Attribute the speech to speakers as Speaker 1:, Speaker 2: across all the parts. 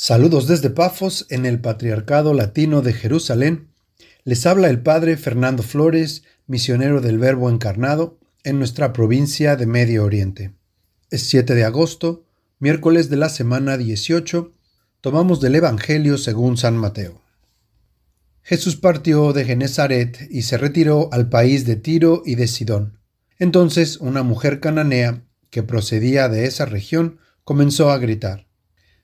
Speaker 1: Saludos desde Pafos en el Patriarcado Latino de Jerusalén. Les habla el Padre Fernando Flores, misionero del Verbo Encarnado, en nuestra provincia de Medio Oriente. Es 7 de agosto, miércoles de la semana 18, tomamos del Evangelio según San Mateo. Jesús partió de Genezaret y se retiró al país de Tiro y de Sidón. Entonces una mujer cananea, que procedía de esa región, comenzó a gritar,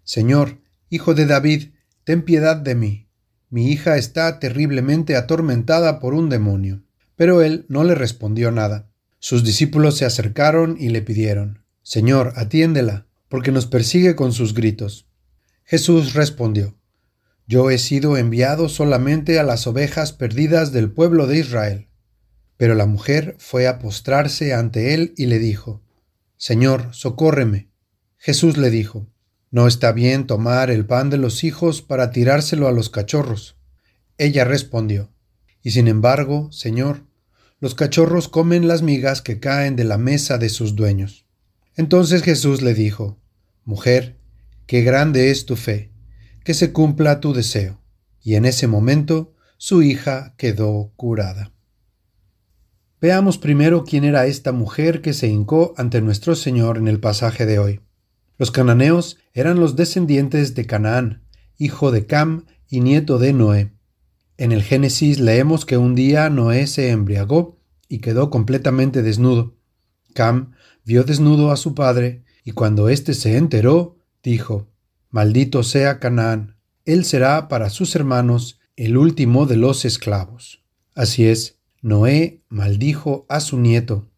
Speaker 1: Señor, Hijo de David, ten piedad de mí. Mi hija está terriblemente atormentada por un demonio. Pero él no le respondió nada. Sus discípulos se acercaron y le pidieron, Señor, atiéndela, porque nos persigue con sus gritos. Jesús respondió, Yo he sido enviado solamente a las ovejas perdidas del pueblo de Israel. Pero la mujer fue a postrarse ante él y le dijo, Señor, socórreme. Jesús le dijo, no está bien tomar el pan de los hijos para tirárselo a los cachorros. Ella respondió, Y sin embargo, Señor, los cachorros comen las migas que caen de la mesa de sus dueños. Entonces Jesús le dijo, Mujer, qué grande es tu fe, que se cumpla tu deseo. Y en ese momento su hija quedó curada. Veamos primero quién era esta mujer que se hincó ante nuestro Señor en el pasaje de hoy. Los cananeos eran los descendientes de Canaán, hijo de Cam y nieto de Noé. En el Génesis leemos que un día Noé se embriagó y quedó completamente desnudo. Cam vio desnudo a su padre, y cuando éste se enteró, dijo, Maldito sea Canaán, él será para sus hermanos el último de los esclavos. Así es, Noé maldijo a su nieto,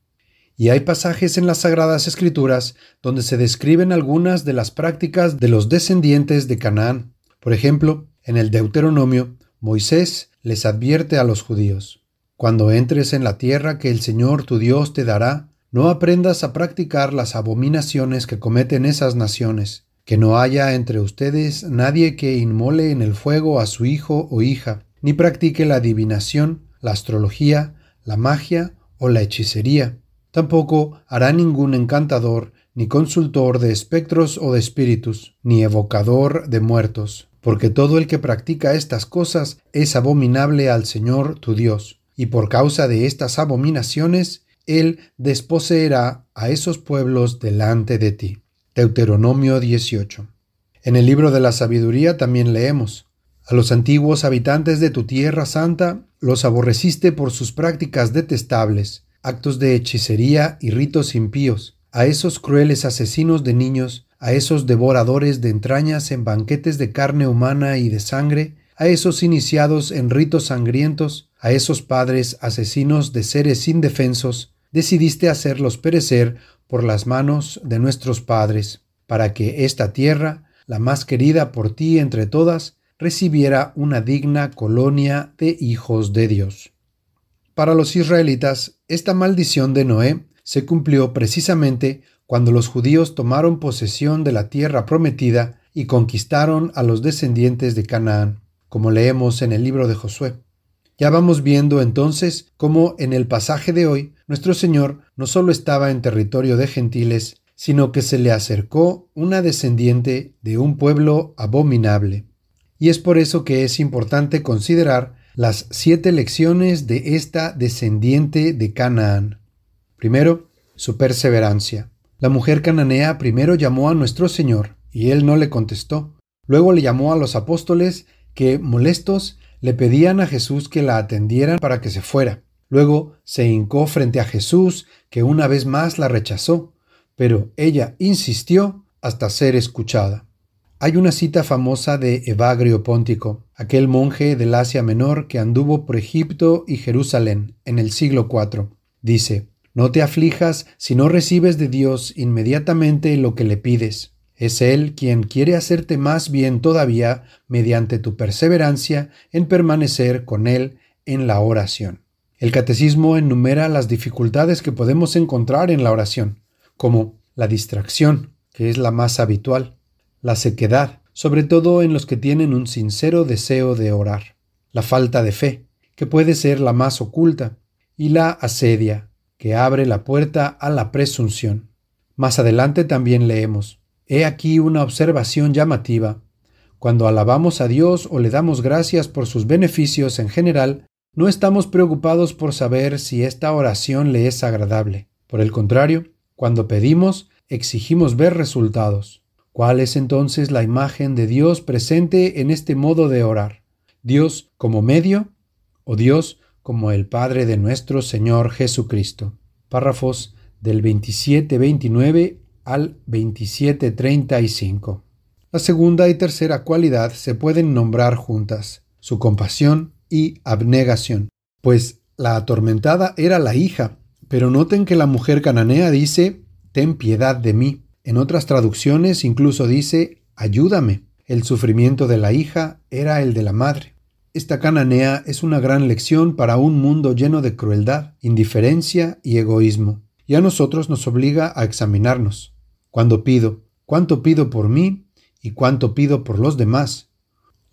Speaker 1: y hay pasajes en las Sagradas Escrituras donde se describen algunas de las prácticas de los descendientes de Canaán. Por ejemplo, en el Deuteronomio, Moisés les advierte a los judíos, Cuando entres en la tierra que el Señor tu Dios te dará, no aprendas a practicar las abominaciones que cometen esas naciones, que no haya entre ustedes nadie que inmole en el fuego a su hijo o hija, ni practique la adivinación, la astrología, la magia o la hechicería Tampoco hará ningún encantador, ni consultor de espectros o de espíritus, ni evocador de muertos, porque todo el que practica estas cosas es abominable al Señor tu Dios, y por causa de estas abominaciones, Él desposeerá a esos pueblos delante de ti. Deuteronomio 18. En el libro de la sabiduría también leemos, A los antiguos habitantes de tu tierra santa los aborreciste por sus prácticas detestables, actos de hechicería y ritos impíos, a esos crueles asesinos de niños, a esos devoradores de entrañas en banquetes de carne humana y de sangre, a esos iniciados en ritos sangrientos, a esos padres asesinos de seres indefensos, decidiste hacerlos perecer por las manos de nuestros padres, para que esta tierra, la más querida por ti entre todas, recibiera una digna colonia de hijos de Dios. Para los israelitas, esta maldición de Noé se cumplió precisamente cuando los judíos tomaron posesión de la tierra prometida y conquistaron a los descendientes de Canaán, como leemos en el libro de Josué. Ya vamos viendo entonces cómo en el pasaje de hoy nuestro Señor no solo estaba en territorio de gentiles, sino que se le acercó una descendiente de un pueblo abominable. Y es por eso que es importante considerar las siete lecciones de esta descendiente de Canaán. Primero, su perseverancia. La mujer cananea primero llamó a nuestro Señor, y él no le contestó. Luego le llamó a los apóstoles, que, molestos, le pedían a Jesús que la atendieran para que se fuera. Luego se hincó frente a Jesús, que una vez más la rechazó, pero ella insistió hasta ser escuchada. Hay una cita famosa de Evagrio Póntico, aquel monje del Asia Menor que anduvo por Egipto y Jerusalén en el siglo IV. Dice, No te aflijas si no recibes de Dios inmediatamente lo que le pides. Es Él quien quiere hacerte más bien todavía mediante tu perseverancia en permanecer con Él en la oración. El catecismo enumera las dificultades que podemos encontrar en la oración, como la distracción, que es la más habitual, la sequedad, sobre todo en los que tienen un sincero deseo de orar, la falta de fe, que puede ser la más oculta, y la asedia, que abre la puerta a la presunción. Más adelante también leemos, He aquí una observación llamativa. Cuando alabamos a Dios o le damos gracias por sus beneficios en general, no estamos preocupados por saber si esta oración le es agradable. Por el contrario, cuando pedimos, exigimos ver resultados. ¿Cuál es entonces la imagen de Dios presente en este modo de orar? ¿Dios como medio o Dios como el Padre de nuestro Señor Jesucristo? Párrafos del 27-29 al 27-35. La segunda y tercera cualidad se pueden nombrar juntas, su compasión y abnegación, pues la atormentada era la hija, pero noten que la mujer cananea dice, ten piedad de mí en otras traducciones incluso dice, ayúdame. El sufrimiento de la hija era el de la madre. Esta cananea es una gran lección para un mundo lleno de crueldad, indiferencia y egoísmo, y a nosotros nos obliga a examinarnos. Cuando pido, cuánto pido por mí y cuánto pido por los demás.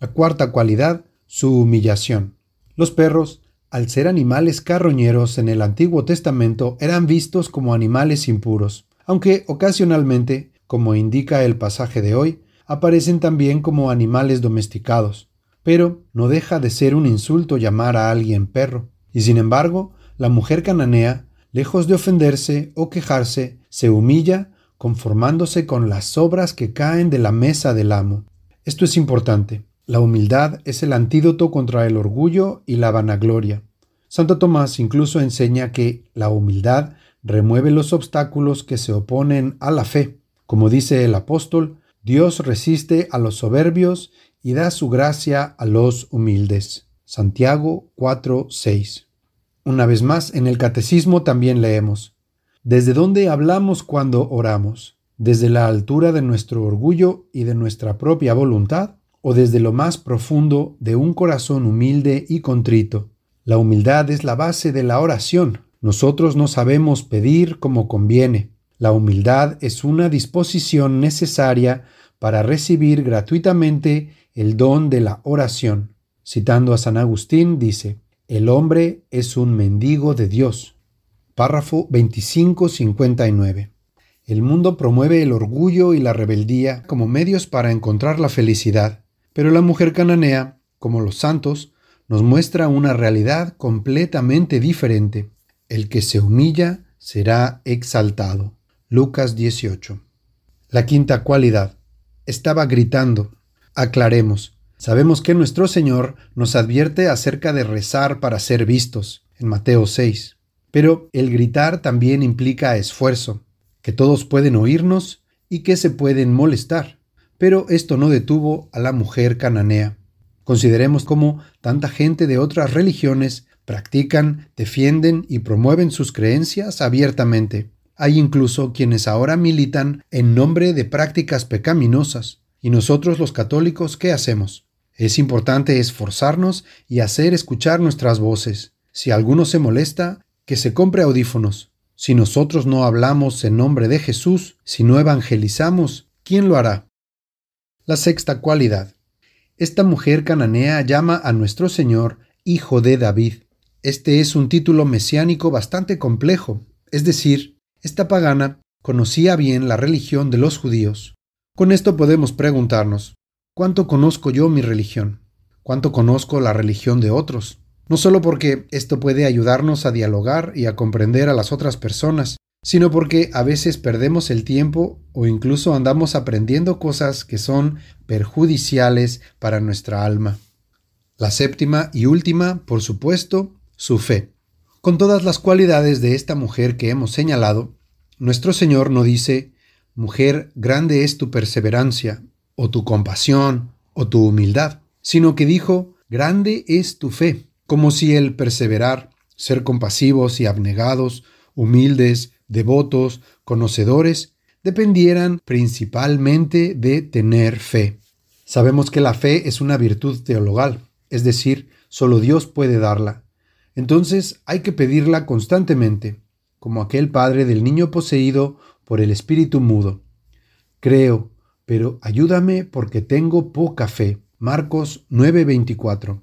Speaker 1: La cuarta cualidad, su humillación. Los perros, al ser animales carroñeros en el Antiguo Testamento, eran vistos como animales impuros aunque ocasionalmente, como indica el pasaje de hoy, aparecen también como animales domesticados. Pero no deja de ser un insulto llamar a alguien perro. Y sin embargo, la mujer cananea, lejos de ofenderse o quejarse, se humilla conformándose con las sobras que caen de la mesa del amo. Esto es importante. La humildad es el antídoto contra el orgullo y la vanagloria. Santo Tomás incluso enseña que la humildad remueve los obstáculos que se oponen a la fe. Como dice el apóstol, Dios resiste a los soberbios y da su gracia a los humildes. Santiago 4:6. Una vez más, en el catecismo también leemos, ¿desde dónde hablamos cuando oramos? ¿Desde la altura de nuestro orgullo y de nuestra propia voluntad? ¿O desde lo más profundo de un corazón humilde y contrito? La humildad es la base de la oración, nosotros no sabemos pedir como conviene. La humildad es una disposición necesaria para recibir gratuitamente el don de la oración. Citando a San Agustín, dice, El hombre es un mendigo de Dios. Párrafo 2559. El mundo promueve el orgullo y la rebeldía como medios para encontrar la felicidad, pero la mujer cananea, como los santos, nos muestra una realidad completamente diferente. El que se humilla será exaltado. Lucas 18. La quinta cualidad. Estaba gritando. Aclaremos. Sabemos que nuestro Señor nos advierte acerca de rezar para ser vistos, en Mateo 6. Pero el gritar también implica esfuerzo, que todos pueden oírnos y que se pueden molestar. Pero esto no detuvo a la mujer cananea. Consideremos cómo tanta gente de otras religiones practican, defienden y promueven sus creencias abiertamente. Hay incluso quienes ahora militan en nombre de prácticas pecaminosas. ¿Y nosotros los católicos qué hacemos? Es importante esforzarnos y hacer escuchar nuestras voces. Si alguno se molesta, que se compre audífonos. Si nosotros no hablamos en nombre de Jesús, si no evangelizamos, ¿quién lo hará? La sexta cualidad. Esta mujer cananea llama a nuestro Señor Hijo de David. Este es un título mesiánico bastante complejo, es decir, esta pagana conocía bien la religión de los judíos. Con esto podemos preguntarnos, ¿cuánto conozco yo mi religión? ¿Cuánto conozco la religión de otros? No solo porque esto puede ayudarnos a dialogar y a comprender a las otras personas, sino porque a veces perdemos el tiempo o incluso andamos aprendiendo cosas que son perjudiciales para nuestra alma. La séptima y última, por supuesto, su fe. Con todas las cualidades de esta mujer que hemos señalado, nuestro Señor no dice, mujer, grande es tu perseverancia, o tu compasión, o tu humildad, sino que dijo, grande es tu fe, como si el perseverar, ser compasivos y abnegados, humildes, devotos, conocedores, dependieran principalmente de tener fe. Sabemos que la fe es una virtud teologal, es decir, solo Dios puede darla, entonces hay que pedirla constantemente, como aquel padre del niño poseído por el espíritu mudo. Creo, pero ayúdame porque tengo poca fe. Marcos 9:24.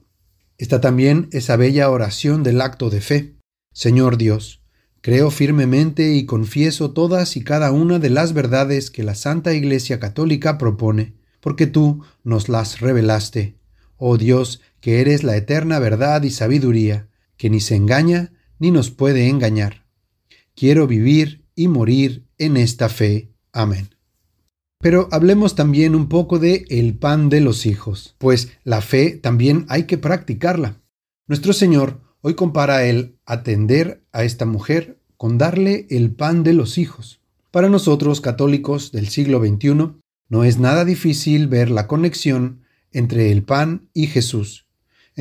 Speaker 1: Está también esa bella oración del acto de fe. Señor Dios, creo firmemente y confieso todas y cada una de las verdades que la Santa Iglesia Católica propone, porque tú nos las revelaste. Oh Dios, que eres la eterna verdad y sabiduría, que ni se engaña ni nos puede engañar. Quiero vivir y morir en esta fe. Amén. Pero hablemos también un poco de el pan de los hijos, pues la fe también hay que practicarla. Nuestro Señor hoy compara el atender a esta mujer con darle el pan de los hijos. Para nosotros católicos del siglo XXI, no es nada difícil ver la conexión entre el pan y Jesús,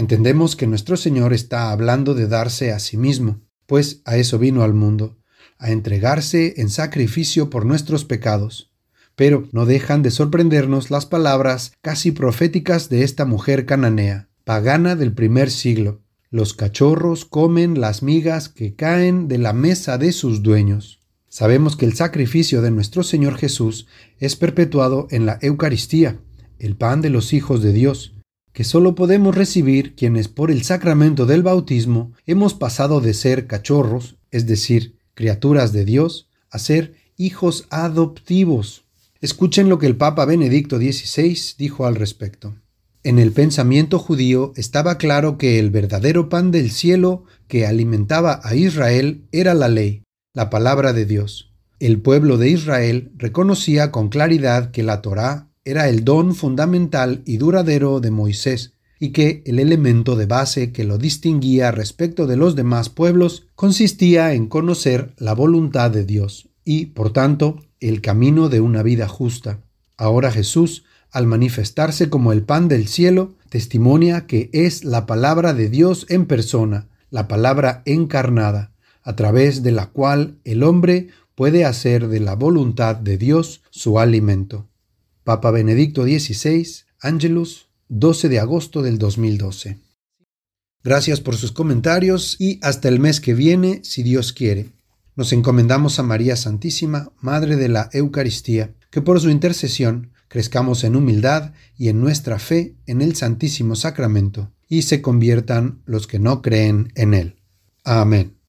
Speaker 1: Entendemos que nuestro Señor está hablando de darse a sí mismo, pues a eso vino al mundo, a entregarse en sacrificio por nuestros pecados. Pero no dejan de sorprendernos las palabras casi proféticas de esta mujer cananea, pagana del primer siglo. Los cachorros comen las migas que caen de la mesa de sus dueños. Sabemos que el sacrificio de nuestro Señor Jesús es perpetuado en la Eucaristía, el pan de los hijos de Dios, que solo podemos recibir quienes por el sacramento del bautismo hemos pasado de ser cachorros, es decir, criaturas de Dios, a ser hijos adoptivos. Escuchen lo que el Papa Benedicto XVI dijo al respecto. En el pensamiento judío estaba claro que el verdadero pan del cielo que alimentaba a Israel era la ley, la palabra de Dios. El pueblo de Israel reconocía con claridad que la Torá era el don fundamental y duradero de Moisés, y que el elemento de base que lo distinguía respecto de los demás pueblos consistía en conocer la voluntad de Dios y, por tanto, el camino de una vida justa. Ahora Jesús, al manifestarse como el pan del cielo, testimonia que es la palabra de Dios en persona, la palabra encarnada, a través de la cual el hombre puede hacer de la voluntad de Dios su alimento. Papa Benedicto XVI, Angelus, 12 de agosto del 2012. Gracias por sus comentarios y hasta el mes que viene, si Dios quiere. Nos encomendamos a María Santísima, Madre de la Eucaristía, que por su intercesión crezcamos en humildad y en nuestra fe en el Santísimo Sacramento, y se conviertan los que no creen en él. Amén.